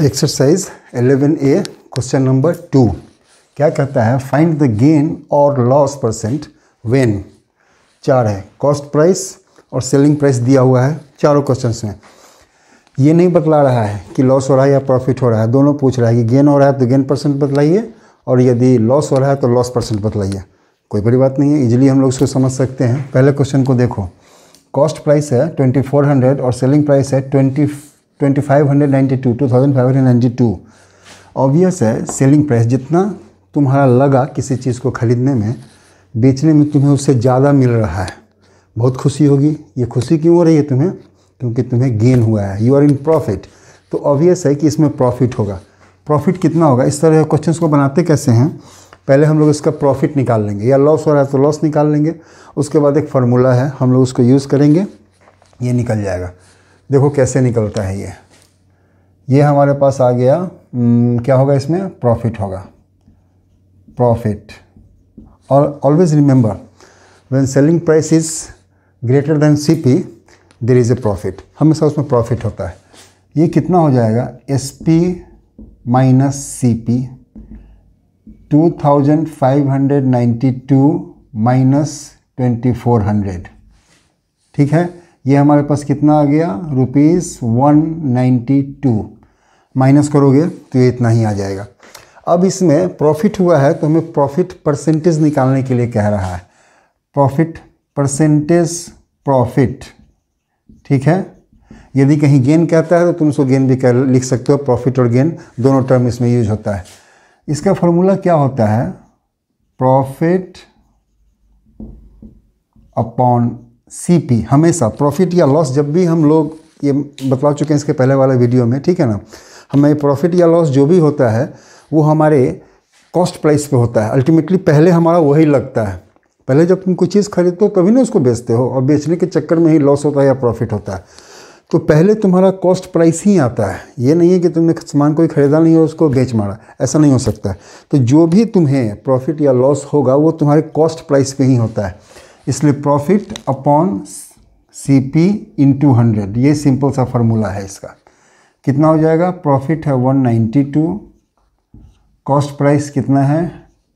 exercise 11 A question number two क्या कहता है फाइंड द गेन और लॉस परसेंट वेन चार है कॉस्ट प्राइस और सेलिंग प्राइस दिया हुआ है चारों क्वेश्चन में ये नहीं बतला रहा है कि लॉस हो रहा है या प्रॉफिट हो रहा है दोनों पूछ रहा है कि गेन हो रहा है तो गेन परसेंट बतलाइए और यदि लॉस हो रहा है तो लॉस परसेंट बतलाइए कोई बड़ी बात नहीं है इजीली हम लोग इसको समझ सकते हैं पहले क्वेश्चन को देखो कॉस्ट प्राइस है हंड्रेड और सेलिंग प्राइस है ट्वेंटी 2592 2592 ऑब्वियस है सेलिंग प्राइस जितना तुम्हारा लगा किसी चीज़ को ख़रीदने में बेचने में तुम्हें उससे ज़्यादा मिल रहा है बहुत खुशी होगी ये खुशी क्यों हो रही है तुम्हें क्योंकि तुम्हें गेन हुआ है यू आर इन प्रॉफिट तो ऑब्वियस है कि इसमें प्रॉफिट होगा प्रॉफिट कितना होगा इस तरह क्वेश्चन को बनाते कैसे हैं पहले हम लोग इसका प्रॉफिट निकाल लेंगे या लॉस हो रहा है तो लॉस निकाल लेंगे उसके बाद एक फार्मूला है हम लोग उसको यूज़ करेंगे ये निकल जाएगा देखो कैसे निकलता है ये ये हमारे पास आ गया क्या होगा इसमें प्रॉफिट होगा प्रॉफिट और always remember when selling price is greater than C P there is a profit हमेशा उसमें प्रॉफिट होता है ये कितना हो जाएगा S P minus C P two thousand five hundred ninety two minus twenty four hundred ठीक है ये हमारे पास कितना आ गया rupees one ninety two minus करोगे तो ये इतना ही आ जाएगा अब इसमें प्रॉफिट हुआ है तो हमें प्रॉफिट परसेंटेज निकालने के लिए कह रहा है प्रॉफिट परसेंटेज प्रॉफिट ठीक है यदि कहीं गेन कहता है तो तुम उसको गेन भी कर लिख सकते हो प्रॉफिट और गेन दोनों टर्म इसमें यूज होता है इसका फॉर्मूला क्या होता है प्रॉफिट अपॉन सी हमेशा प्रॉफिट या लॉस जब भी हम लोग ये बतला चुके हैं इसके पहले वाले वीडियो में ठीक है ना हमें प्रॉफिट या लॉस जो भी होता है वो हमारे कॉस्ट प्राइस पे होता है अल्टीमेटली पहले हमारा वही लगता है पहले जब तुम कोई चीज़ खरीदते हो तभी ना उसको बेचते हो और बेचने के चक्कर में ही लॉस होता है या प्रॉफिट होता है तो पहले तुम्हारा कॉस्ट प्राइस ही आता है ये नहीं है कि तुमने सामान कोई ख़रीदा नहीं हो उसको बेच मारा ऐसा नहीं हो सकता तो जो भी तुम्हें प्रॉफिट या लॉस होगा वो तुम्हारे कॉस्ट प्राइस पे ही होता है इसलिए profit upon C P into hundred ये सिंपल सा फार्मूला है इसका कितना हो जाएगा प्रॉफिट है one ninety two cost price कितना है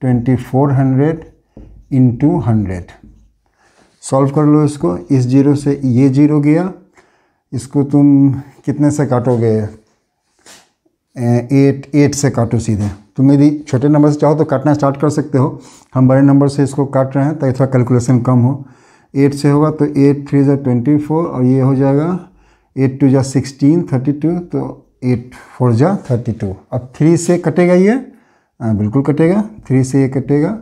twenty four hundred into hundred solve कर लो इसको इस जीरो से ये जीरो गया इसको तुम कितने से काटोगे एट एट से काटो सीधे तुम यदि छोटे नंबर से चाहो तो काटना स्टार्ट कर सकते हो हम बड़े नंबर से इसको काट रहे हैं ताकि थोड़ा कैलकुलेशन कम हो एट से होगा तो एट थ्री ज़ा ट्वेंटी फोर और ये हो जाएगा एट टू ज़ा सिक्सटीन थर्टी टू तो एट फोर ज़ा थर्टी टू अब थ्री से कटेगा ये आ, हाँ, बिल्कुल कटेगा थ्री से ये कटेगा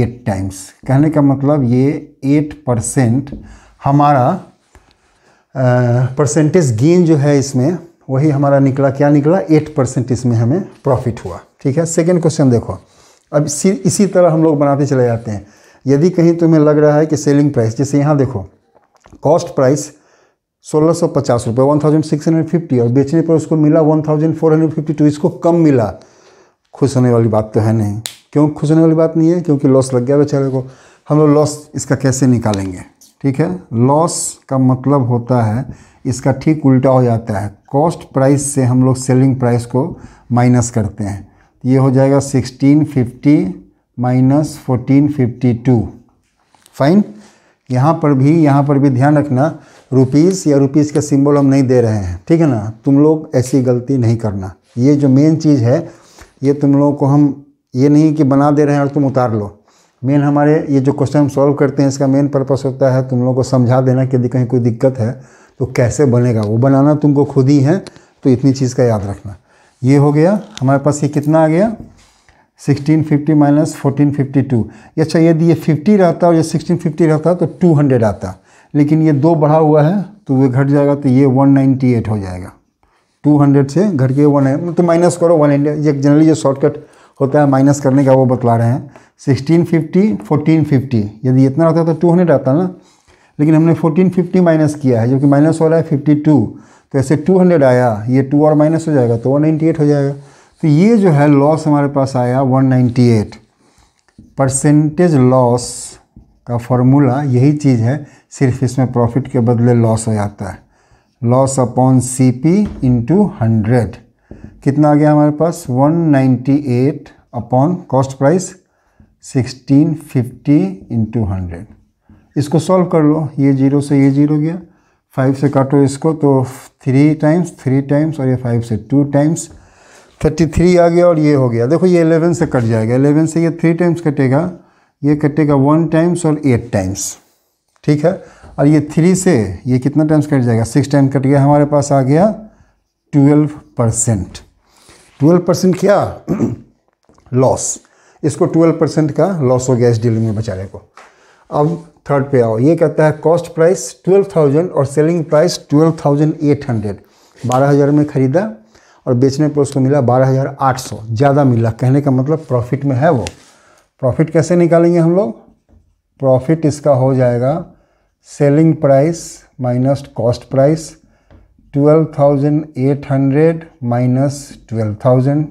एट टाइम्स कहने का मतलब ये एट परसेंट हमारा परसेंटेज गेन जो है इसमें वही हमारा निकला क्या निकला एट परसेंट इसमें हमें प्रॉफिट हुआ ठीक है सेकेंड क्वेश्चन देखो अब इसी इसी तरह हम लोग बनाते चले जाते हैं यदि कहीं तुम्हें लग रहा है कि सेलिंग प्राइस जैसे यहाँ देखो कॉस्ट प्राइस सोलह सौ पचास रुपये one thousand six hundred fifty और बेचने पर उसको मिला one thousand four hundred fifty two इसको कम मिला खुश होने वाली बात तो है नहीं क्यों खुश होने वाली बात नहीं है क्योंकि लॉस लग गया बेचारे को हम लोग लॉस इसका कैसे निकालेंगे ठीक है लॉस का मतलब होता है इसका ठीक उल्टा हो जाता है कॉस्ट प्राइस से हम लोग सेलिंग प्राइस को माइनस करते हैं ये हो जाएगा sixteen fifty minus fourteen fifty two fine यहाँ पर भी यहाँ पर भी ध्यान रखना रुपीज़ या रुपीज़ का सिंबल हम नहीं दे रहे हैं ठीक है ना तुम लोग ऐसी गलती नहीं करना ये जो मेन चीज़ है ये तुम लोगों को हम ये नहीं कि बना दे रहे हैं और तुम उतार लो मेन हमारे ये जो क्वेश्चन हम सॉल्व करते हैं इसका मेन पर्पस होता है तुम लोगों को समझा देना कि यदि कहीं कोई दिक्कत है तो कैसे बनेगा वो बनाना तुमको खुद ही है तो इतनी चीज़ का याद रखना ये हो गया हमारे पास ये कितना आ गया 1650 माइनस 1452 अच्छा यदि ये 50 रहता और ये 1650 रहता तो 200 आता लेकिन ये दो बढ़ा हुआ है तो वह घट जाएगा तो ये 198 हो जाएगा 200 से घट के वन तो माइनस करो वन ये जनरली जो शॉर्टकट होता है माइनस करने का वो बतला रहे हैं 1650 1450 यदि इतना रहता तो 200 आता ना लेकिन हमने 1450 माइनस किया है जो कि माइनस हो रहा है 52 तो ऐसे 200 आया ये टू और माइनस हो जाएगा तो 198 हो जाएगा तो ये जो है लॉस हमारे पास आया 198 परसेंटेज लॉस का फॉर्मूला यही चीज़ है सिर्फ इसमें प्रॉफिट के बदले लॉस हो जाता है loss upon C P into hundred कितना आ गया हमारे पास 198 upon cost price 1650 into hundred इसको सॉल्व कर लो ये जीरो से ये जीरो गया फाइव से काटो इसको तो थ्री टाइम्स थ्री टाइम्स और ये फाइव से टू टाइम्स थर्टी थ्री आ गया और ये हो गया देखो ये एलेवन से कट जाएगा एलेवन से ये थ्री टाइम्स कटेगा ये कटेगा वन टाइम्स और एट टाइम्स ठीक है और ये थ्री से ये कितना टाइम्स कट जाएगा सिक्स टाइम कट गया हमारे पास आ गया ट्वेल्व परसेंट ट्वेल्व परसेंट क्या लॉस इसको ट्वेल्व परसेंट का लॉस हो गया इस डीलिंग में बेचारे को अब थर्ड पे आओ ये कहता है कॉस्ट प्राइस ट्वेल्व थाउजेंड और selling price twelve thousand eight hundred बारह हज़ार में ख़रीदा और बेचने पर उसको मिला बारह हज़ार आठ सौ ज़्यादा मिला कहने का मतलब प्रॉफिट में है वो प्रॉफिट कैसे निकालेंगे हम लोग प्रॉफिट इसका हो जाएगा selling price minus cost price twelve thousand eight hundred minus twelve thousand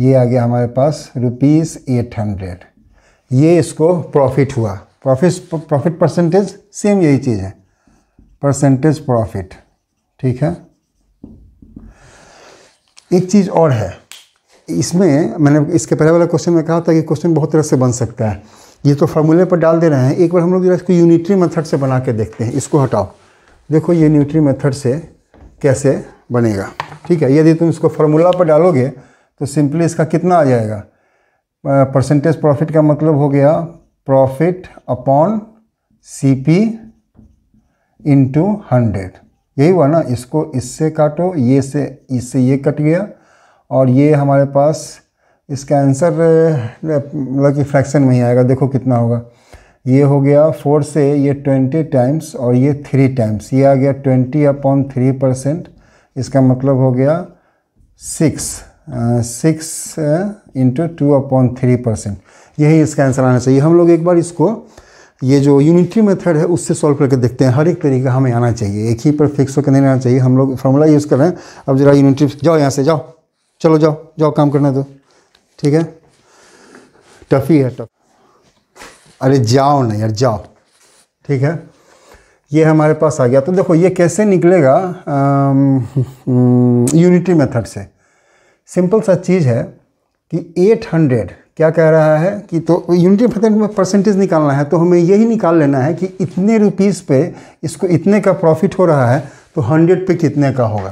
ये आ गया हमारे पास रुपीज़ एट हंड्रेड ये इसको प्रॉफिट हुआ प्रॉफिट प्रॉफिट परसेंटेज सेम यही चीज़ है परसेंटेज प्रॉफिट ठीक है एक चीज़ और है इसमें मैंने इसके पहले वाला क्वेश्चन में कहा था कि क्वेश्चन बहुत तरह से बन सकता है ये तो फार्मूले पर डाल दे रहे हैं एक बार हम लोग जरा इसको यूनिटरी मेथड से बना के देखते हैं इसको हटाओ देखो ये यूनिटरी मेथड से कैसे बनेगा ठीक है यदि तुम इसको फार्मूला पर डालोगे तो सिंपली इसका कितना आ जाएगा परसेंटेज प्रॉफिट का मतलब हो गया profit upon CP into hundred यही हुआ ना इसको इससे काटो ये से इससे ये कट गया और ये हमारे पास इसका आंसर मतलब कि फ्रैक्शन में ही आएगा देखो कितना होगा ये हो गया फोर से ये ट्वेंटी टाइम्स और ये थ्री टाइम्स ये आ गया ट्वेंटी अपॉन थ्री परसेंट इसका मतलब हो गया six six into two upon three percent यही इसका आंसर आना चाहिए हम लोग एक बार इसको ये जो यूनिटी मेथड है उससे सॉल्व करके देखते हैं हर एक तरीका हमें आना चाहिए एक ही पर फिक्स होकर नहीं आना चाहिए हम लोग फार्मूला यूज़ कर रहे हैं अब जरा यूनिटी जाओ यहाँ से जाओ चलो जाओ जाओ काम करने दो ठीक है टफ ही है टफ अरे जाओ ना यार जाओ ठीक है ये हमारे पास आ गया तो देखो ये कैसे निकलेगा यूनिटी मेथड से सिंपल सा चीज़ है कि 800 क्या कह रहा है कि तो यूनिट परसेंट में परसेंटेज निकालना है तो हमें यही निकाल लेना है कि इतने रुपीज़ पे इसको इतने का प्रॉफिट हो रहा है तो हंड्रेड पे कितने का होगा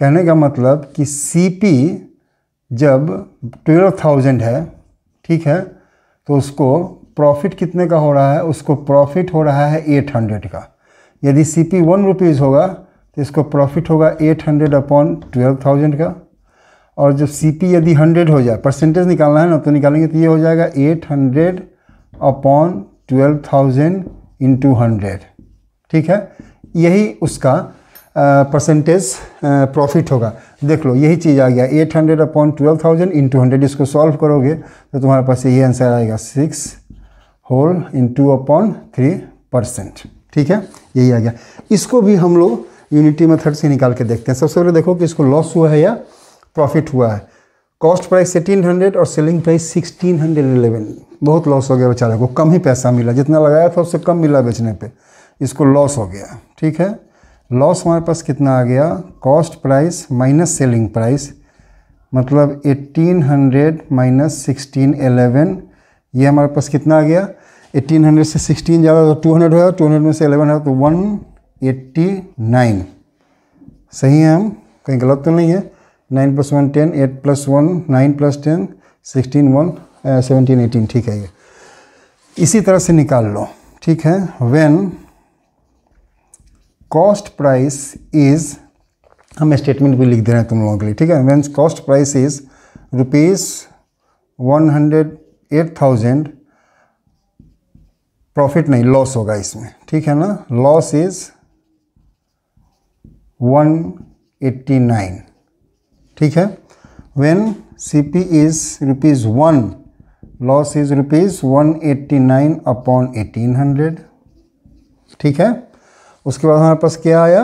कहने का मतलब कि सीपी जब ट्वेल्व थाउजेंड है ठीक है तो उसको प्रॉफिट कितने का हो रहा है उसको प्रॉफिट हो रहा है एट हंड्रेड का यदि सी पी वन रुपीज़ होगा तो इसको प्रॉफिट होगा eight hundred upon twelve thousand का और जब सी पी यदि हंड्रेड हो जाए परसेंटेज निकालना है ना तो निकालेंगे तो ये हो जाएगा eight hundred upon twelve thousand into hundred ठीक है यही उसका परसेंटेज प्रॉफिट होगा देख लो यही चीज़ आ गया eight hundred upon twelve thousand into hundred इसको सॉल्व करोगे तो तुम्हारे पास यही आंसर आएगा six whole into upon three percent ठीक है यही आ गया इसको भी हम लोग यूनिटी मेथड से निकाल के देखते हैं सबसे पहले देखो कि इसको लॉस हुआ है या प्रॉफिट हुआ है कॉस्ट प्राइस एटीन हंड्रेड और selling price sixteen hundred eleven बहुत लॉस हो गया बेचारे को कम ही पैसा मिला जितना लगाया था उससे कम मिला बेचने पे इसको लॉस हो गया ठीक है लॉस हमारे पास कितना आ गया cost price minus selling price मतलब eighteen hundred minus sixteen eleven ये हमारे पास कितना आ गया एट्टीन हंड्रेड से सिक्सटीन ज़्यादा तो टू हंड्रेड होगा टू हंड्रेड में से एलेवन है तो वन एट्टी नाइन सही है हम कहीं गलत तो नहीं है nine plus one ten eight plus one nine plus ten sixteen one seventeen eighteen ठीक है ये इसी तरह से निकाल लो ठीक है व्हेन कॉस्ट प्राइस इज हम स्टेटमेंट भी लिख दे रहे हैं तुम लोगों के लिए ठीक है when cost price is rupees one hundred eight thousand profit नहीं लॉस होगा इसमें ठीक है ना loss is one eighty nine ठीक है when C P is rupees one loss is rupees one eighty nine upon eighteen hundred ठीक है उसके बाद हमारे पास क्या आया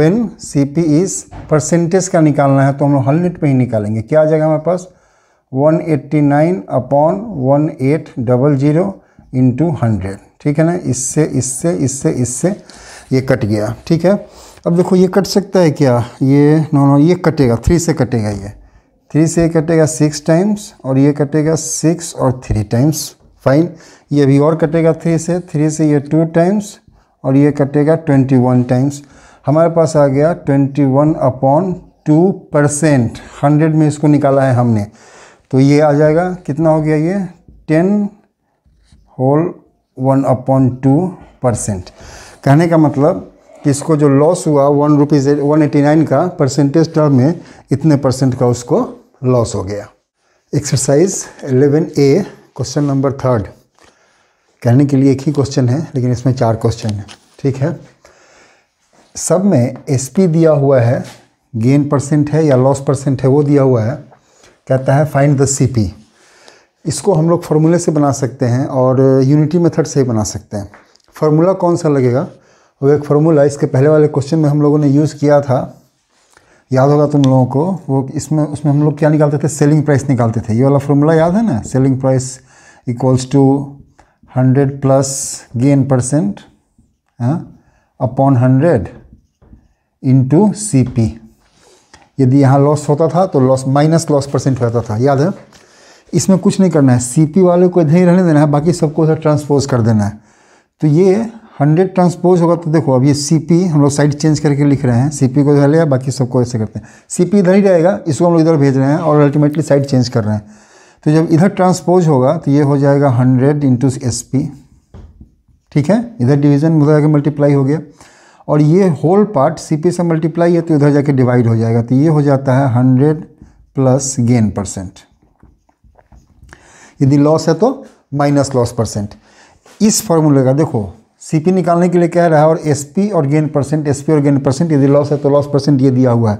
when C P is percentage का निकालना है तो हम लोग हंड्रेड पर ही निकालेंगे क्या आ जाएगा हमारे पास one eighty nine upon one eight double zero into hundred ठीक है ना इससे इससे इससे इससे ये कट गया ठीक है अब देखो ये कट सकता है क्या ये नो नो ये कटेगा थ्री से कटेगा ये थ्री से कटेगा सिक्स टाइम्स और ये कटेगा सिक्स और थ्री टाइम्स फाइन ये अभी और कटेगा थ्री से थ्री से ये टू टाइम्स और ये कटेगा ट्वेंटी वन टाइम्स हमारे पास आ गया twenty one upon two percent hundred में इसको निकाला है हमने तो ये आ जाएगा कितना हो गया ये ten whole one upon two percent कहने का मतलब कि इसको जो लॉस हुआ one rupees one eighty nine का परसेंटेज टर्म में इतने परसेंट का उसको लॉस हो गया exercise eleven A question number third कहने के लिए एक ही क्वेश्चन है लेकिन इसमें चार क्वेश्चन है ठीक है सब में एसपी दिया हुआ है गेन परसेंट है या लॉस परसेंट है वो दिया हुआ है कहता है फाइंड द सी इसको हम लोग फार्मूले से बना सकते हैं और यूनिटी मेथड से ही बना सकते हैं फार्मूला कौन सा लगेगा वो एक फार्मूला इसके पहले वाले क्वेश्चन में हम लोगों ने यूज़ किया था याद होगा तुम लोगों को वो इसमें उसमें हम लोग क्या निकालते थे सेलिंग प्राइस निकालते थे ये वाला फार्मूला याद है ना selling price equals to hundred plus gain percent upon hundred into C P यदि यहाँ लॉस होता था तो लॉस माइनस लॉस परसेंट होता था याद है इसमें कुछ नहीं करना है पी वाले को इधर ही रहने देना है बाकी सबको उधर ट्रांसपोज कर देना है तो ये हंड्रेड ट्रांसपोज होगा तो देखो अब ये सी पी हम लोग साइड चेंज करके लिख रहे हैं सी पी को इधर लिया बाकी सबको ऐसे करते हैं सी पी इधर ही रहेगा इसको हम लोग इधर भेज रहे हैं और अल्टीमेटली साइड चेंज कर रहे हैं तो जब इधर ट्रांसपोज होगा तो ये हो जाएगा हंड्रेड इंटू एस पी ठीक है इधर डिवीजन उधर जाके मल्टीप्लाई हो गया और ये होल पार्ट सी पी से मल्टीप्लाई है तो इधर जाके डिवाइड हो जाएगा तो ये हो जाता है हंड्रेड प्लस गेन परसेंट यदि लॉस है तो माइनस लॉस परसेंट इस फॉर्मूले का देखो सीपी निकालने के लिए कह रहा है और एसपी और गेन परसेंट एसपी और गेन परसेंट यदि लॉस है तो लॉस परसेंट ये दिया हुआ है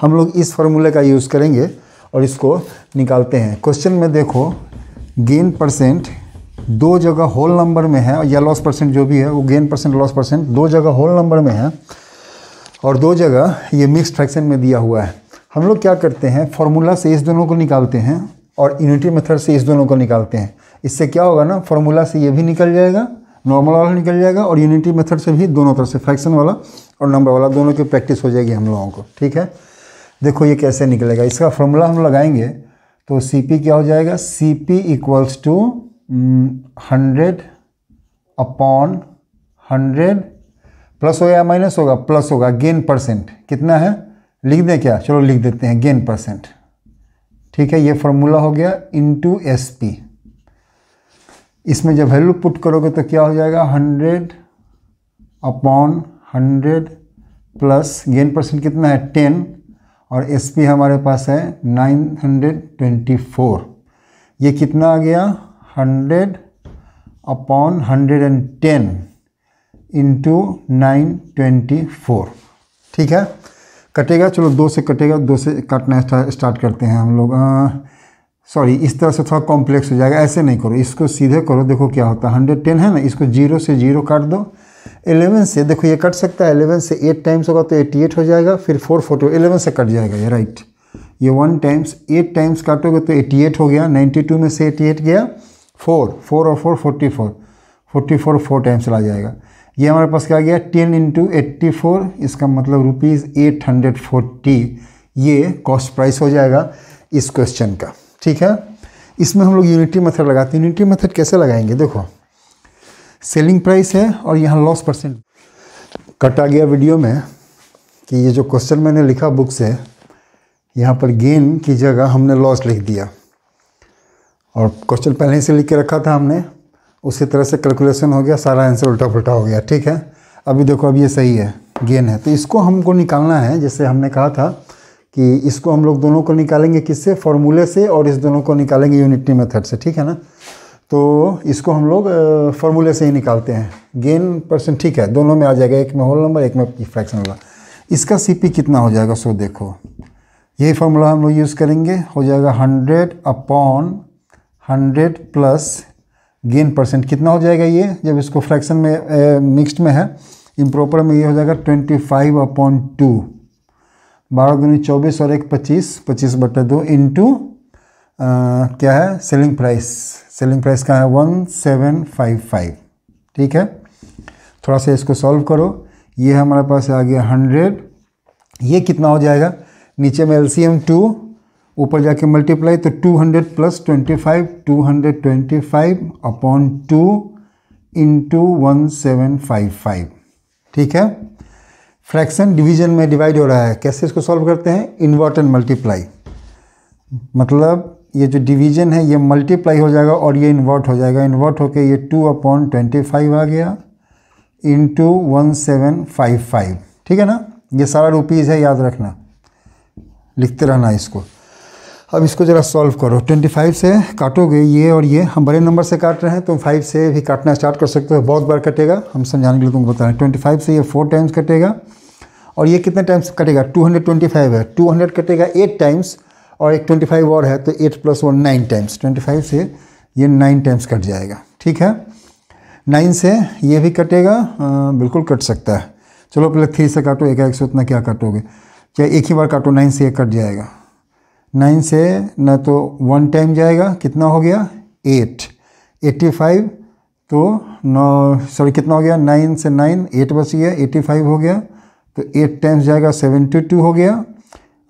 हम लोग इस फॉर्मूले का यूज़ करेंगे और इसको निकालते हैं क्वेश्चन में देखो गेन परसेंट दो जगह होल नंबर में है या लॉस परसेंट जो भी है वो गेन परसेंट लॉस परसेंट दो जगह होल नंबर में है और दो जगह ये मिक्स फ्रैक्शन में दिया हुआ है हम लोग क्या करते हैं फॉर्मूला से इस दोनों को निकालते हैं और यूनिटी मेथड से इस दोनों को निकालते हैं इससे क्या होगा ना फॉर्मूला से ये भी निकल जाएगा नॉर्मल वाला निकल जाएगा और यूनिटी मेथड से भी दोनों तरफ से फ्रैक्शन वाला और नंबर वाला दोनों की प्रैक्टिस हो जाएगी हम लोगों को ठीक है देखो ये कैसे निकलेगा इसका फॉर्मूला हम लगाएंगे तो सी पी क्या हो जाएगा C P equals to hundred upon hundred plus होगा या माइनस होगा प्लस होगा गेन परसेंट कितना है लिख दें क्या चलो लिख देते हैं गेन परसेंट ठीक है ये फॉर्मूला हो गया टू एस पी इसमें जब वैल्यू पुट करोगे तो क्या हो जाएगा hundred upon hundred plus gain percent कितना है टेन और एस हमारे पास है नाइन हंड्रेड ट्वेंटी फोर ये कितना आ गया hundred upon hundred and ten into nine twenty four ठीक है कटेगा चलो दो से कटेगा दो से काटना स्टार्ट करते हैं हम लोग आ, सॉरी इस तरह से थोड़ा कॉम्प्लेक्स हो जाएगा ऐसे नहीं करो इसको सीधे करो देखो क्या होता है हंड्रेड टेन है ना इसको जीरो से जीरो काट दो एलेवन से देखो ये कट सकता है एलेवन से एट टाइम्स होगा तो एट्टी एट हो जाएगा फिर फोर फोर्टी एलेवन से कट जाएगा ये राइट ये वन टाइम्स एट टाइम्स काटोगे तो एट्टी एट हो गया नाइन्टी टू में से एट्टी एट गया फोर फोर और four forty four forty four four times चला जाएगा ये हमारे पास क्या गया टेन इंटू एट्टी फोर इसका मतलब रुपीज़ एट हंड्रेड फोर्टी ये कॉस्ट प्राइस हो जाएगा इस क्वेश्चन का ठीक है इसमें हम लोग यूनिटी मेथड लगाते हैं यूनिटी मेथड कैसे लगाएंगे देखो सेलिंग प्राइस है और यहाँ लॉस परसेंट कटा गया वीडियो में कि ये जो क्वेश्चन मैंने लिखा बुक से यहाँ पर गेन की जगह हमने लॉस लिख दिया और क्वेश्चन पहले ही से लिख के रखा था हमने उसी तरह से कैलकुलेशन हो गया सारा आंसर उल्टा पुलटा हो गया ठीक है अभी देखो अब ये सही है गेन है तो इसको हमको निकालना है जैसे हमने कहा था कि इसको हम लोग दोनों को निकालेंगे किससे फॉर्मूले से और इस दोनों को निकालेंगे यूनिटी मेथड से ठीक है ना तो इसको हम लोग फॉर्मूले से ही निकालते हैं गेन परसेंट ठीक है दोनों में आ जाएगा एक में होल नंबर एक में फ्रैक्शन होगा इसका सीपी कितना हो जाएगा सो देखो यही फार्मूला हम लोग यूज़ करेंगे हो जाएगा hundred upon hundred plus gain percent कितना हो जाएगा ये जब इसको फ्रैक्शन में मिक्सड में है इम्प्रॉपर में ये हो जाएगा ट्वेंटी फाइव अपॉन टू बारह दूनी चौबीस और एक पच्चीस पच्चीस बटे दो इंटू क्या है सेलिंग प्राइस सेलिंग प्राइस का है वन सेवन फाइव फाइव ठीक है थोड़ा सा इसको सॉल्व करो ये हमारे पास आ गया हंड्रेड ये कितना हो जाएगा नीचे में एल सी एम टू ऊपर जाके मल्टीप्लाई तो two hundred plus twenty five two hundred twenty five upon two into one seven five five ठीक है फ्रैक्शन डिवीजन में डिवाइड हो रहा है कैसे इसको सॉल्व करते हैं इन्वर्ट एंड मल्टीप्लाई मतलब ये जो डिवीजन है ये मल्टीप्लाई हो जाएगा और ये इन्वर्ट हो जाएगा इन्वर्ट होकर ये टू अपॉन ट्वेंटी फाइव आ गया into one seven five five ठीक है ना ये सारा रुपीज़ है याद रखना लिखते रहना इसको अब इसको ज़रा सॉल्व करो ट्वेंटी फाइव से काटोगे ये और ये हम बड़े नंबर से काट रहे हैं तो फाइव से भी काटना स्टार्ट कर सकते हो बहुत बार कटेगा हम समझाने के लिए तुमको बता रहे हैं ट्वेंटी फाइव से ये फोर टाइम्स कटेगा और ये कितने टाइम्स कटेगा 225 है 200 कटेगा एट टाइम्स और एक 25 और है तो eight plus one nine times 25 से ये नाइन टाइम्स कट जाएगा ठीक है नाइन से ये भी कटेगा आ, बिल्कुल कट सकता है चलो पहले थ्री से काटो एक एक सौ उतना क्या काटोगे चाहे एक ही बार काटो नाइन से एक कट जाएगा नाइन से न तो वन टाइम जाएगा कितना हो गया एट एट्टी फाइव तो नौ सॉरी कितना हो गया नाइन से नाइन एट बच गया एट्टी फाइव हो गया तो एट टाइम्स जाएगा सेवेंटी टू हो गया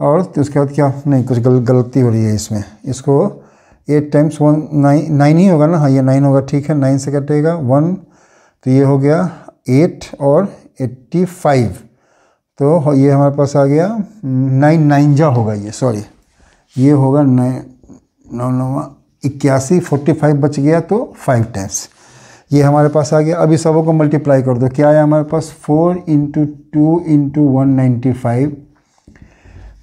और तो उसके बाद क्या नहीं कुछ गल, गलती हो रही है इसमें इसको eight times one nine nine ही होगा ना हाँ ये नाइन होगा ठीक है नाइन से कटेगा वन तो ये हो गया एट और एट्टी फाइव तो ये हमारे पास आ गया नाइन नाइन जा होगा ये सॉरी ये होगा नाइन नौ नौ इक्यासी फोर्टी फाइव बच गया तो फाइव टाइम्स ये हमारे पास आ गया अभी सबों को मल्टीप्लाई कर दो क्या आया हमारे पास four into two into one ninety five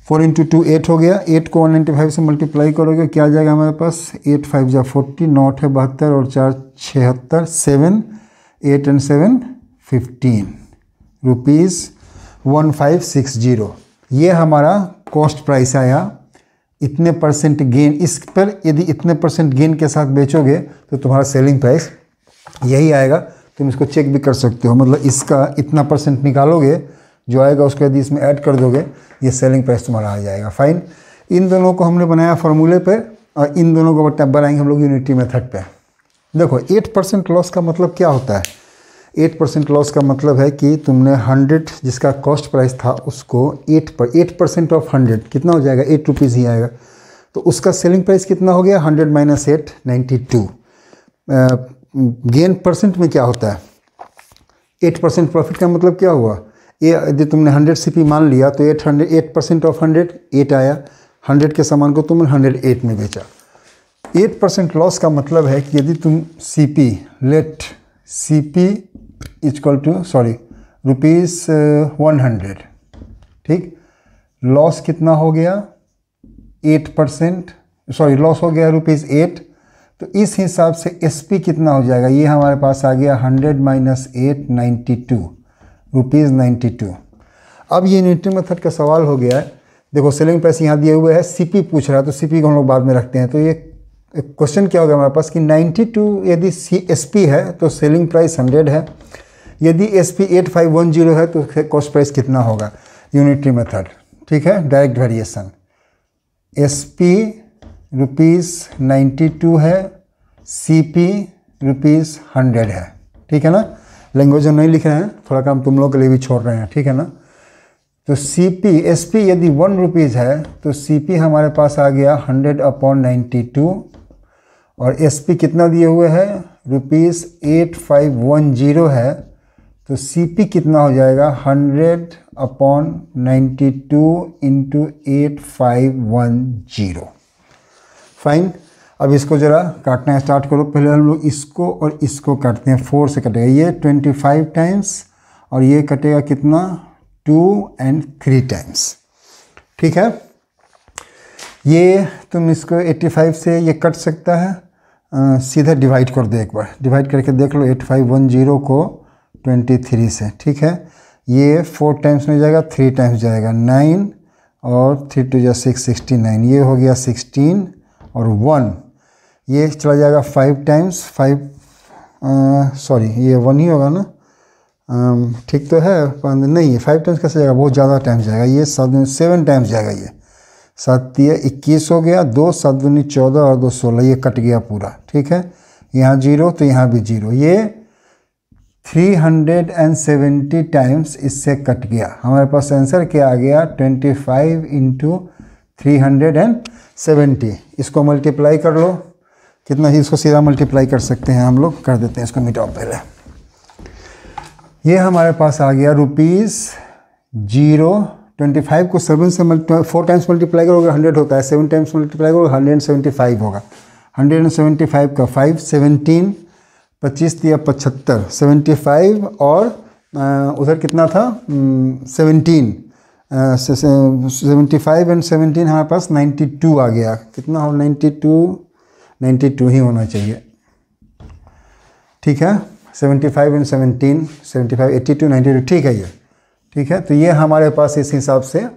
four into two eight हो गया एट को वन नाइन्टी फाइव से मल्टीप्लाई करोगे क्या आ जाएगा हमारे पास एट फाइव जा फोर्टी नौ है बहत्तर और चार छिहत्तर seven eight and seven fifteen rupees one five six zero ये हमारा कॉस्ट प्राइस आया इतने परसेंट गेन इस पर यदि इतने परसेंट गेन के साथ बेचोगे तो तुम्हारा सेलिंग प्राइस यही आएगा तुम इसको चेक भी कर सकते हो मतलब इसका इतना परसेंट निकालोगे जो आएगा उसको यदि इसमें ऐड कर दोगे ये सेलिंग प्राइस तुम्हारा आ जाएगा फाइन इन दोनों को हमने बनाया फार्मूले पर और इन दोनों को बट बनाएंगे हम लोग यूनिटी मेथड पे देखो एट परसेंट लॉस का मतलब क्या होता है एट परसेंट लॉस का मतलब है कि तुमने हंड्रेड जिसका कॉस्ट प्राइस था उसको एट पर एट परसेंट ऑफ हंड्रेड कितना हो जाएगा एट रुपीज़ ही आएगा तो उसका सेलिंग प्राइस कितना हो गया hundred minus eight ninety two gain percent में क्या होता है एट परसेंट प्रॉफिट का मतलब क्या हुआ ये यदि तुमने हंड्रेड सी मान लिया तो eight hundred eight percent of hundred eight आया हंड्रेड के सामान को तुमने हंड्रेड एट में बेचा एट परसेंट लॉस का मतलब है कि यदि तुम C P let C P equal to sorry rupees one hundred ठीक लॉस कितना हो गया एट परसेंट सॉरी लॉस हो गया रुपीज़ एट तो इस हिसाब से एस पी कितना हो जाएगा ये हमारे पास आ गया hundred minus eight ninety two rupees ninety two अब ये यूनिटी मेथड का सवाल हो गया है देखो सेलिंग प्राइस यहाँ दिए हुए है सीपी पूछ रहा है तो सीपी को हम लोग बाद में रखते हैं तो ये क्वेश्चन क्या होगा हमारे पास कि 92 यदि सी एस पी है तो सेलिंग प्राइस 100 है यदि S P eight five one zero है तो कॉस्ट प्राइस कितना होगा यूनिटी मेथड ठीक है direct variation S P rupees ninety two है सी पी रुपीज़ हंड्रेड है ठीक है ना लैंग्वेज हम नहीं लिख रहे हैं थोड़ा काम तुम लोग के लिए भी छोड़ रहे हैं ठीक है ना तो सी पी एस पी यदि वन रुपीज़ है तो सी पी हमारे पास आ गया हंड्रेड अपॉन नाइन्टी टू और एस पी कितना दिए हुए है rupees eight five one zero है तो सी पी कितना हो जाएगा hundred upon ninety two into eight five one zero fine अब इसको ज़रा काटना स्टार्ट करो पहले हम लोग इसको और इसको काटते हैं फोर से कटेगा ये ट्वेंटी फाइव टाइम्स और ये कटेगा कितना टू एंड थ्री टाइम्स ठीक है ये तुम इसको एट्टी फाइव से ये कट सकता है आ, सीधा डिवाइड कर दो एक बार डिवाइड करके देख लो एट फाइव वन जीरो को ट्वेंटी थ्री से ठीक है ये फोर टाइम्स में जाएगा थ्री टाइम्स जाएगा नाइन और थ्री टू जै सिक्स सिक्सटी नाइन ये हो गया सिक्सटीन और वन ये चला जाएगा फाइव टाइम्स फाइव सॉरी ये वन ही होगा ना ठीक तो है पर नहीं ये फाइव टाइम्स कैसे जाएगा बहुत ज़्यादा टाइम्स जाएगा ये सात सेवन टाइम्स जाएगा ये सात ये इक्कीस हो गया दो सात दूनी चौदह और दो सोलह ये कट गया पूरा ठीक है यहाँ जीरो तो यहाँ भी जीरो ये three hundred and seventy times इससे कट गया हमारे पास आंसर क्या आ गया twenty five into three hundred and seventy इसको मल्टीप्लाई कर लो कितना ही इसको सीधा मल्टीप्लाई कर सकते हैं हम लोग कर देते हैं इसको मिटाओ पहले ये हमारे पास आ गया रुपीज़ जीरो ट्वेंटी फाइव को सेवन से फोर टाइम्स मल्टीप्लाई करोगे हंड्रेड होता है सेवन टाइम्स मल्टीप्लाई करोगे हंड्रेड एंड सेवेंटी फाइव होगा हंड्रेड एंड सेवेंटी फाइव का फाइव सेवनटीन पच्चीस या पचहत्तर सेवेंटी फाइव और उधर कितना था seventeen seventy five and seventeen हमारे पास नाइन्टी टू आ गया कितना हो नाइन्टी टू नाइन्टी टू ही होना चाहिए ठीक है seventy five and seventeen seventy five eighty two ninety two ठीक है ये ठीक है तो ये हमारे पास इस हिसाब से आ,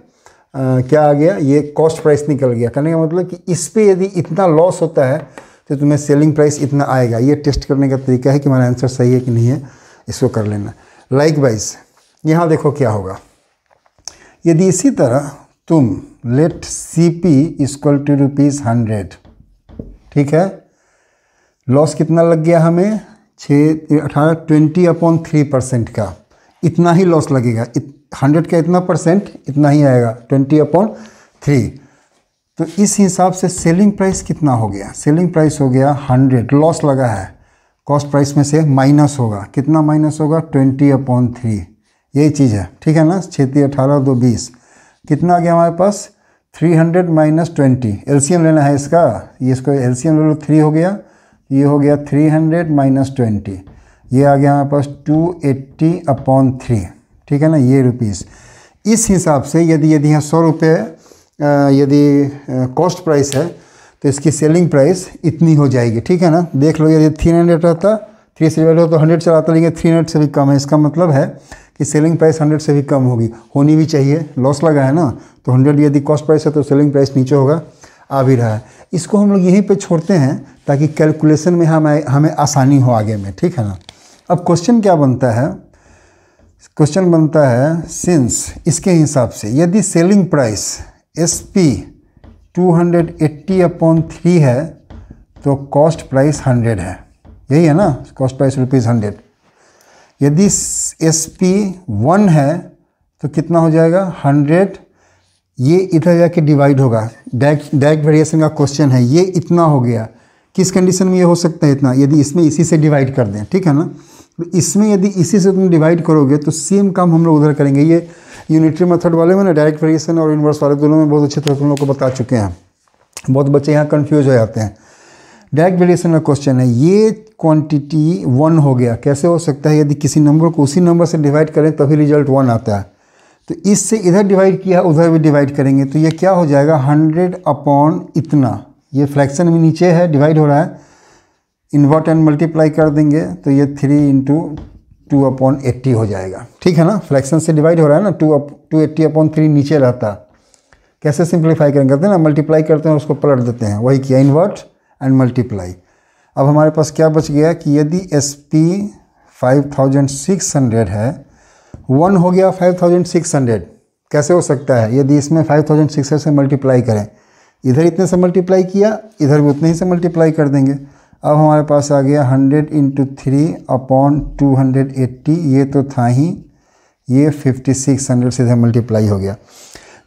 क्या आ गया ये कॉस्ट प्राइस निकल गया कहने का मतलब कि इस पर यदि इतना लॉस होता है तो तुम्हें सेलिंग प्राइस इतना आएगा ये टेस्ट करने का तरीका है कि हमारा आंसर सही है कि नहीं है इसको कर लेना लाइक वाइज यहाँ देखो क्या होगा यदि इसी तरह तुम let C P equal to rupees hundred ठीक है लॉस कितना लग गया हमें छः अठारह ट्वेंटी अपॉन थ्री परसेंट का इतना ही लॉस लगेगा हंड्रेड का इतना परसेंट इतना ही आएगा ट्वेंटी अपॉन थ्री तो इस हिसाब से सेलिंग प्राइस कितना हो गया सेलिंग प्राइस हो गया हंड्रेड लॉस लगा है कॉस्ट प्राइस में से माइनस होगा कितना माइनस होगा ट्वेंटी अपॉन थ्री यही चीज़ है ठीक है ना छेती अठारह दो बीस कितना आ गया हमारे पास three hundred minus twenty LCM लेना है इसका ये इसको एम ले लो थ्री हो गया ये हो गया थ्री हंड्रेड माइनस ट्वेंटी ये आ गया हमारे पास टू एट्टी अपॉन थ्री ठीक है ना ये रुपीज़ इस हिसाब से यदि यदि यहाँ सौ रुपये यदि कॉस्ट प्राइस है तो इसकी सेलिंग प्राइस इतनी हो जाएगी ठीक है ना देख लो यदि थ्री हंड्रेड रहता थ्री से तो हंड्रेड चलाता लेकिन थ्री हंड्रेड से भी कम है इसका मतलब है कि सेलिंग प्राइस हंड्रेड से भी कम होगी होनी भी चाहिए लॉस लगा है ना तो हंड्रेड यदि कॉस्ट प्राइस है तो सेलिंग प्राइस नीचे होगा आ भी रहा है इसको हम लोग यहीं पे छोड़ते हैं ताकि कैलकुलेशन में हमें हमें आसानी हो आगे में ठीक है ना अब क्वेश्चन क्या बनता है क्वेश्चन बनता है सिंस इसके हिसाब से यदि selling price S P two hundred eighty upon three है तो कॉस्ट प्राइस हंड्रेड है यही है ना कॉस्ट प्राइस रुपीज़ हंड्रेड यदि एस पी वन है तो कितना हो जाएगा हंड्रेड ये इधर जाके डिवाइड होगा डायरेक्ट डायरेक्ट वेरिएशन का क्वेश्चन है ये इतना हो गया किस कंडीशन में ये हो सकता है इतना यदि इसमें इसी से डिवाइड कर दें ठीक है ना तो इसमें यदि इसी से तुम डिवाइड करोगे तो सेम काम हम लोग उधर करेंगे ये यूनिटरी मेथड वाले में ना डायरेक्ट वेरिएशन और इन्वर्स वाले दोनों में बहुत अच्छे तरह तुम लोग को बता चुके हैं बहुत बच्चे यहाँ कन्फ्यूज हो जाते हैं डायरेक्ट वेरिएशन का क्वेश्चन है ये क्वांटिटी वन हो गया कैसे हो सकता है यदि किसी नंबर को उसी नंबर से डिवाइड करें तभी रिजल्ट वन आता है तो इससे इधर डिवाइड किया उधर भी डिवाइड करेंगे तो ये क्या हो जाएगा हंड्रेड अपॉन इतना ये फ्रैक्शन में नीचे है डिवाइड हो रहा है इन्वर्ट एंड मल्टीप्लाई कर देंगे तो ये three into two upon eighty हो जाएगा ठीक है ना फ्रैक्शन से डिवाइड हो रहा है ना two two eighty upon three नीचे रहता कैसे सिंप्लीफाई करेंगे करते हैं ना मल्टीप्लाई करते हैं उसको पलट देते हैं वही किया इन्वर्ट एंड मल्टीप्लाई अब हमारे पास क्या बच गया कि यदि S P five thousand six hundred है वन हो गया फाइव थाउजेंड सिक्स हंड्रेड कैसे हो सकता है यदि इसमें फाइव थाउजेंड सिक्स हंड्रेड से मल्टीप्लाई करें इधर इतने से मल्टीप्लाई किया इधर भी उतने ही से मल्टीप्लाई कर देंगे अब हमारे पास आ गया hundred into three upon two hundred eighty ये तो था ही ये फिफ्टी सिक्स हंड्रेड से इधर मल्टीप्लाई हो गया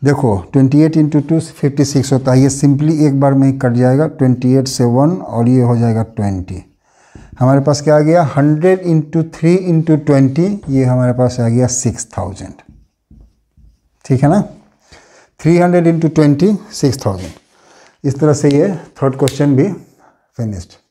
देखो 28 eight into two fifty six होता है ये सिंपली एक बार में ही कट जाएगा 28 से वन और ये हो जाएगा 20 हमारे पास क्या आ गया 100 इंटू थ्री इंटू ट्वेंटी ये हमारे पास आ गया 6000 ठीक है ना 300 hundred into twenty six thousand इस तरह से ये थर्ड क्वेश्चन भी फिनिश्ड